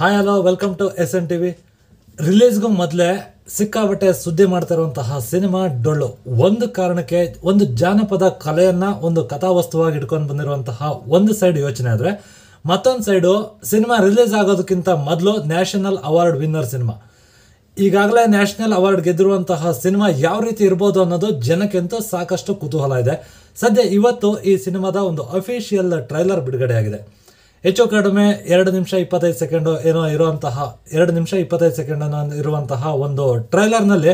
hi hello welcome to S N T V ರಿಲೀಸ್ಗೂ ಮೊದಲೇ ಸಿಕ್ಕಾಬಟ್ಟೆ ಸುದ್ದಿ ಮಾಡ್ತಾ ಇರುವಂತಹ ಸಿನಿಮಾ ಡೊಳ್ಳು ಒಂದು ಕಾರಣಕ್ಕೆ ಒಂದು ಜಾನಪದ ಕಲೆಯನ್ನು ಒಂದು ಕಥಾವಸ್ತುವಾಗಿ ಇಟ್ಕೊಂಡು ಬಂದಿರುವಂತಹ ಒಂದು ಸೈಡ್ ಯೋಚನೆ ಆದರೆ ಮತ್ತೊಂದು ಸೈಡು ಸಿನಿಮಾ ರಿಲೀಸ್ ಆಗೋದಕ್ಕಿಂತ ಮೊದಲು ನ್ಯಾಷನಲ್ ಅವಾರ್ಡ್ ವಿನ್ನರ್ ಸಿನಿಮಾ ಈಗಾಗಲೇ ನ್ಯಾಷನಲ್ ಅವಾರ್ಡ್ ಗೆದ್ದಿರುವಂತಹ ಸಿನಿಮಾ ಯಾವ ರೀತಿ ಇರ್ಬೋದು ಅನ್ನೋದು ಜನಕ್ಕೆಂತೂ ಸಾಕಷ್ಟು ಕುತೂಹಲ ಇದೆ ಸದ್ಯ ಇವತ್ತು ಈ ಸಿನಿಮಾದ ಒಂದು ಅಫಿಷಿಯಲ್ ಟ್ರೈಲರ್ ಬಿಡುಗಡೆಯಾಗಿದೆ ಹೆಚ್ಚು ಕಡಿಮೆ ಎರಡು ನಿಮಿಷ ಇಪ್ಪತ್ತೈದು ಸೆಕೆಂಡು ಏನೋ ಇರುವಂತಹ ಎರಡು ನಿಮಿಷ ಇಪ್ಪತ್ತೈದು ಸೆಕೆಂಡ್ ಇರುವಂತಹ ಒಂದು ಟ್ರೈಲರ್ನಲ್ಲಿ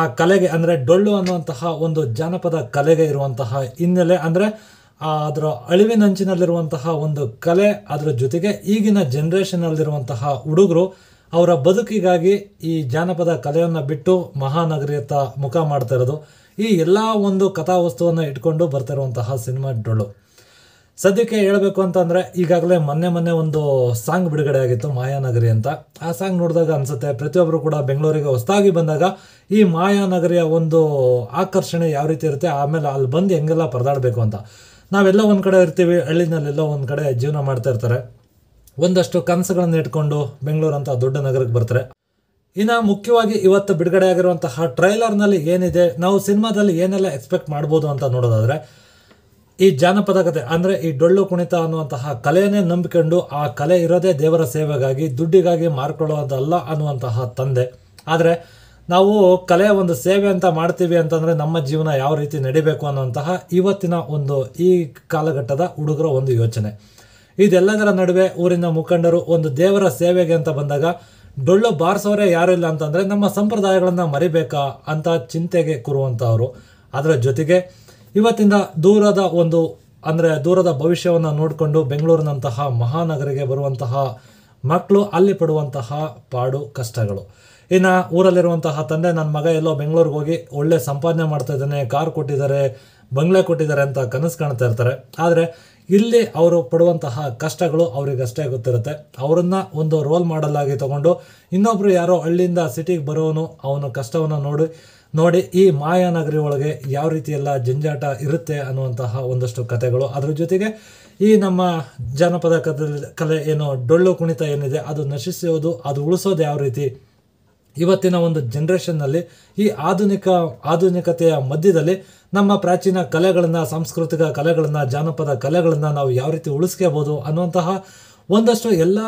ಆ ಕಲೆಗೆ ಅಂದರೆ ಡೊಳ್ಳು ಅನ್ನುವಂತಹ ಒಂದು ಜಾನಪದ ಕಲೆಗೆ ಇರುವಂತಹ ಹಿನ್ನೆಲೆ ಅಂದರೆ ಅದರ ಅಳಿವಿನಂಚಿನಲ್ಲಿರುವಂತಹ ಒಂದು ಕಲೆ ಅದರ ಜೊತೆಗೆ ಈಗಿನ ಜನ್ರೇಷನಲ್ಲಿರುವಂತಹ ಹುಡುಗರು ಅವರ ಬದುಕಿಗಾಗಿ ಈ ಜಾನಪದ ಕಲೆಯನ್ನು ಬಿಟ್ಟು ಮಹಾನಗರಿಯತ್ತ ಮುಖ ಮಾಡ್ತಾ ಇರೋದು ಈ ಎಲ್ಲ ಒಂದು ಕಥಾವಸ್ತುವನ್ನು ಇಟ್ಕೊಂಡು ಬರ್ತಿರುವಂತಹ ಸಿನಿಮಾ ಡೊಳ್ಳು ಸದ್ಯಕ್ಕೆ ಹೇಳಬೇಕು ಅಂತಂದರೆ ಈಗಾಗಲೇ ಮೊನ್ನೆ ಮೊನ್ನೆ ಒಂದು ಸಾಂಗ್ ಬಿಡುಗಡೆ ಆಗಿತ್ತು ಮಾಯಾನಗರಿ ಅಂತ ಆ ಸಾಂಗ್ ನೋಡಿದಾಗ ಅನ್ಸುತ್ತೆ ಪ್ರತಿಯೊಬ್ಬರು ಕೂಡ ಬೆಂಗಳೂರಿಗೆ ಹೊಸದಾಗಿ ಬಂದಾಗ ಈ ಮಾಯಾನಗರಿಯ ಒಂದು ಆಕರ್ಷಣೆ ಯಾವ ರೀತಿ ಇರುತ್ತೆ ಆಮೇಲೆ ಅಲ್ಲಿ ಬಂದು ಹೆಂಗೆಲ್ಲ ಪರದಾಡಬೇಕು ಅಂತ ನಾವೆಲ್ಲ ಒಂದು ಕಡೆ ಇರ್ತೀವಿ ಹಳ್ಳಿನಲ್ಲೆಲ್ಲ ಒಂದು ಕಡೆ ಜೀವನ ಮಾಡ್ತಾ ಇರ್ತಾರೆ ಒಂದಷ್ಟು ಕನಸುಗಳನ್ನ ಇಟ್ಕೊಂಡು ಬೆಂಗಳೂರು ಅಂತ ದೊಡ್ಡ ನಗರಕ್ಕೆ ಬರ್ತಾರೆ ಇನ್ನು ಮುಖ್ಯವಾಗಿ ಇವತ್ತು ಬಿಡುಗಡೆ ಆಗಿರುವಂತಹ ಟ್ರೈಲರ್ನಲ್ಲಿ ಏನಿದೆ ನಾವು ಸಿನಿಮಾದಲ್ಲಿ ಏನೆಲ್ಲ ಎಕ್ಸ್ಪೆಕ್ಟ್ ಮಾಡ್ಬೋದು ಅಂತ ನೋಡೋದಾದರೆ ಈ ಜಾನಪದ ಕತೆ ಅಂದರೆ ಈ ಡೊಳ್ಳು ಕುಣಿತ ಅನ್ನುವಂತಹ ಕಲೆಯನ್ನೇ ನಂಬಿಕೊಂಡು ಆ ಕಲೆ ಇರೋದೇ ದೇವರ ಸೇವೆಗಾಗಿ ದುಡ್ಡಿಗಾಗಿ ಮಾರ್ಕೊಳ್ಳೋದಲ್ಲ ಅನ್ನುವಂತಹ ತಂದೆ ಆದರೆ ನಾವು ಕಲೆಯ ಒಂದು ಸೇವೆ ಅಂತ ಮಾಡ್ತೀವಿ ಅಂತಂದರೆ ನಮ್ಮ ಜೀವನ ಯಾವ ರೀತಿ ನಡಿಬೇಕು ಅನ್ನುವಂತಹ ಇವತ್ತಿನ ಒಂದು ಈ ಕಾಲಘಟ್ಟದ ಹುಡುಗರ ಒಂದು ಯೋಚನೆ ಇದೆಲ್ಲದರ ನಡುವೆ ಊರಿನ ಮುಖಂಡರು ಒಂದು ದೇವರ ಸೇವೆಗೆ ಅಂತ ಬಂದಾಗ ಡೊಳ್ಳು ಬಾರಿಸೋರೇ ಯಾರಿಲ್ಲ ಅಂತಂದರೆ ನಮ್ಮ ಸಂಪ್ರದಾಯಗಳನ್ನು ಮರಿಬೇಕಾ ಅಂತ ಚಿಂತೆಗೆ ಕೂರುವಂಥವ್ರು ಅದರ ಜೊತೆಗೆ ಇವತ್ತಿಂದ ದೂರದ ಒಂದು ಅಂದರೆ ದೂರದ ಭವಿಷ್ಯವನ್ನು ನೋಡಿಕೊಂಡು ಬೆಂಗಳೂರಿನಂತಹ ಮಹಾನಗರಿಗೆ ಬರುವಂತಹ ಮಕ್ಕಳು ಅಲ್ಲಿ ಪಡುವಂತಹ ಪಾಡು ಕಷ್ಟಗಳು ಇನ್ನು ಊರಲ್ಲಿರುವಂತಹ ತಂದೆ ನನ್ನ ಮಗ ಎಲ್ಲೋ ಬೆಂಗಳೂರಿಗೆ ಹೋಗಿ ಒಳ್ಳೆ ಸಂಪಾದನೆ ಮಾಡ್ತಾ ಇದ್ದಾನೆ ಕಾರ್ ಕೊಟ್ಟಿದ್ದಾರೆ ಬಂಗ್ಲೆ ಕೊಟ್ಟಿದ್ದಾರೆ ಅಂತ ಕನಸು ಕಾಣ್ತಾ ಇರ್ತಾರೆ ಆದರೆ ಇಲ್ಲಿ ಅವರು ಪಡುವಂತಹ ಕಷ್ಟಗಳು ಅವರಿಗಷ್ಟೇ ಗೊತ್ತಿರುತ್ತೆ ಅವರನ್ನ ಒಂದು ರೋಲ್ ಮಾಡಲ್ ಆಗಿ ತಗೊಂಡು ಇನ್ನೊಬ್ರು ಯಾರೋ ಹಳ್ಳಿಯಿಂದ ಸಿಟಿಗೆ ಬರೋನು ಅವನ ಕಷ್ಟವನ್ನು ನೋಡಿ ನೋಡಿ ಈ ಮಾಯಾನಗರಿ ಒಳಗೆ ಯಾವ ರೀತಿ ಎಲ್ಲ ಜಂಜಾಟ ಇರುತ್ತೆ ಅನ್ನುವಂತಹ ಒಂದಷ್ಟು ಕಥೆಗಳು ಅದರ ಜೊತೆಗೆ ಈ ನಮ್ಮ ಜಾನಪದ ಕಥೆ ಕಲೆ ಏನು ಡೊಳ್ಳು ಕುಣಿತ ಏನಿದೆ ಅದು ನಶಿಸೋದು ಅದು ಉಳಿಸೋದು ಯಾವ ರೀತಿ ಇವತ್ತಿನ ಒಂದು ಜನ್ರೇಷನ್ನಲ್ಲಿ ಈ ಆಧುನಿಕ ಆಧುನಿಕತೆಯ ಮಧ್ಯದಲ್ಲಿ ನಮ್ಮ ಪ್ರಾಚೀನ ಕಲೆಗಳನ್ನು ಸಾಂಸ್ಕೃತಿಕ ಕಲೆಗಳನ್ನು ಜಾನಪದ ಕಲೆಗಳನ್ನು ನಾವು ಯಾವ ರೀತಿ ಉಳಿಸ್ಕೋಬೋದು ಅನ್ನುವಂತಹ ಒಂದಷ್ಟು ಎಲ್ಲ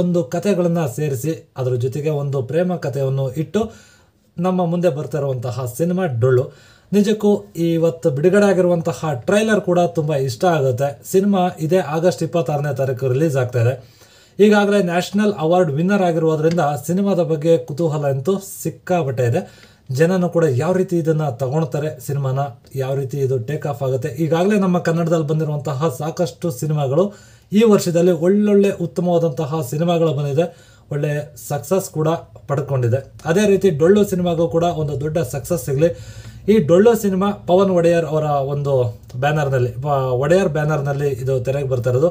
ಒಂದು ಕಥೆಗಳನ್ನು ಸೇರಿಸಿ ಅದರ ಜೊತೆಗೆ ಒಂದು ಪ್ರೇಮ ಕಥೆಯನ್ನು ಇಟ್ಟು ನಮ್ಮ ಮುಂದೆ ಬರ್ತಾ ಇರುವಂತಹ ಸಿನಿಮಾ ಡೊಳ್ಳು ನಿಜಕ್ಕೂ ಇವತ್ತು ಬಿಡುಗಡೆ ಆಗಿರುವಂತಹ ಟ್ರೈಲರ್ ಕೂಡ ತುಂಬ ಇಷ್ಟ ಆಗುತ್ತೆ ಸಿನಿಮಾ ಇದೇ ಆಗಸ್ಟ್ ಇಪ್ಪತ್ತಾರನೇ ತಾರೀಕು ರಿಲೀಸ್ ಆಗ್ತಾ ಇದೆ ಈಗಾಗಲೇ ನ್ಯಾಷನಲ್ ಅವಾರ್ಡ್ ವಿನ್ನರ್ ಆಗಿರುವುದರಿಂದ ಸಿನಿಮಾದ ಬಗ್ಗೆ ಕುತೂಹಲ ಅಂತೂ ಸಿಕ್ಕಾಬಟ್ಟೆ ಇದೆ ಜನನು ಕೂಡ ಯಾವ ರೀತಿ ಇದನ್ನು ತಗೊಳ್ತಾರೆ ಸಿನಿಮಾನ ಯಾವ ರೀತಿ ಇದು ಟೇಕ್ ಆಫ್ ಆಗುತ್ತೆ ಈಗಾಗಲೇ ನಮ್ಮ ಕನ್ನಡದಲ್ಲಿ ಬಂದಿರುವಂತಹ ಸಾಕಷ್ಟು ಸಿನಿಮಾಗಳು ಈ ವರ್ಷದಲ್ಲಿ ಒಳ್ಳೊಳ್ಳೆ ಉತ್ತಮವಾದಂತಹ ಸಿನಿಮಾಗಳು ಬಂದಿದೆ ಒಳ್ಳೆ ಸಕ್ಸಸ್ ಕೂಡ ಪಡ್ಕೊಂಡಿದೆ ಅದೇ ರೀತಿ ಡೊಳ್ಳು ಸಿನಿಮಾಗೂ ಕೂಡ ಒಂದು ದೊಡ್ಡ ಸಕ್ಸಸ್ ಸಿಗಲಿ ಈ ಡೊಳ್ಳು ಸಿನಿಮಾ ಪವನ್ ಒಡೆಯರ್ ಅವರ ಒಂದು ಬ್ಯಾನರ್ನಲ್ಲಿ ಒಡೆಯರ್ ಬ್ಯಾನರ್ನಲ್ಲಿ ಇದು ತೆರೆಗೆ ಬರ್ತಾ ಇರೋದು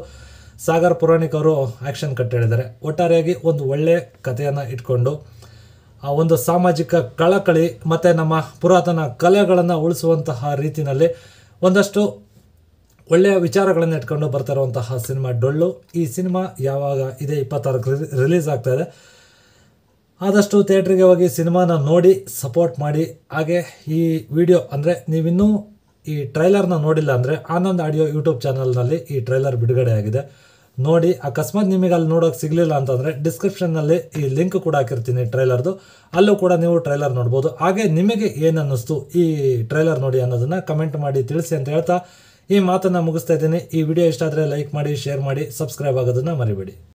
ಸಾಗರ್ ಪುರಾಣಿಕ್ ಅವರು ಆ್ಯಕ್ಷನ್ ಕಟ್ ಹೇಳಿದ್ದಾರೆ ಒಟ್ಟಾರೆಯಾಗಿ ಒಂದು ಒಳ್ಳೆ ಕಥೆಯನ್ನು ಇಟ್ಕೊಂಡು ಆ ಒಂದು ಸಾಮಾಜಿಕ ಕಳಕಳಿ ಮತ್ತು ನಮ್ಮ ಪುರಾತನ ಕಲೆಗಳನ್ನು ಉಳಿಸುವಂತಹ ರೀತಿಯಲ್ಲಿ ಒಂದಷ್ಟು ಒಳ್ಳೆಯ ವಿಚಾರಗಳನ್ನು ಇಟ್ಕೊಂಡು ಬರ್ತಾ ಸಿನಿಮಾ ಡೊಳ್ಳು ಈ ಸಿನಿಮಾ ಯಾವಾಗ ಇದೆ ಇಪ್ಪತ್ತಾರಕ್ಕೆ ರಿಲೀಸ್ ಆಗ್ತಾ ಇದೆ ಆದಷ್ಟು ಥಿಯೇಟ್ರಿಗೆ ಹೋಗಿ ಸಿನಿಮಾನ ನೋಡಿ ಸಪೋರ್ಟ್ ಮಾಡಿ ಹಾಗೆ ಈ ವಿಡಿಯೋ ಅಂದರೆ ನೀವಿನ್ನೂ ಈ ಟ್ರೈಲರ್ನ ನೋಡಿಲ್ಲ ಅಂದರೆ ಆನಂದ್ ಆಡಿಯೋ ಯೂಟ್ಯೂಬ್ ಚಾನಲ್ನಲ್ಲಿ ಈ ಟ್ರೈಲರ್ ಬಿಡುಗಡೆ ಆಗಿದೆ ನೋಡಿ ಅಕಸ್ಮಾತ್ ನಿಮಗೆ ಅಲ್ಲಿ ನೋಡೋಕೆ ಸಿಗಲಿಲ್ಲ ಅಂತಂದರೆ ಡಿಸ್ಕ್ರಿಪ್ಷನ್ನಲ್ಲಿ ಈ ಲಿಂಕ್ ಕೂಡ ಹಾಕಿರ್ತೀನಿ ಟ್ರೈಲರ್ದು ಅಲ್ಲೂ ಕೂಡ ನೀವು ಟ್ರೈಲರ್ ನೋಡ್ಬೋದು ಹಾಗೆ ನಿಮಗೆ ಏನನ್ನಿಸ್ತು ಅನ್ನಿಸ್ತು ಈ ಟ್ರೈಲರ್ ನೋಡಿ ಅನ್ನೋದನ್ನು ಕಮೆಂಟ್ ಮಾಡಿ ತಿಳಿಸಿ ಅಂತ ಹೇಳ್ತಾ ಈ ಮಾತನ್ನು ಮುಗಿಸ್ತಾ ಇದ್ದೀನಿ ಈ ವಿಡಿಯೋ ಇಷ್ಟ ಆದರೆ ಲೈಕ್ ಮಾಡಿ ಶೇರ್ ಮಾಡಿ ಸಬ್ಸ್ಕ್ರೈಬ್ ಆಗೋದನ್ನು ಮರಿಬೇಡಿ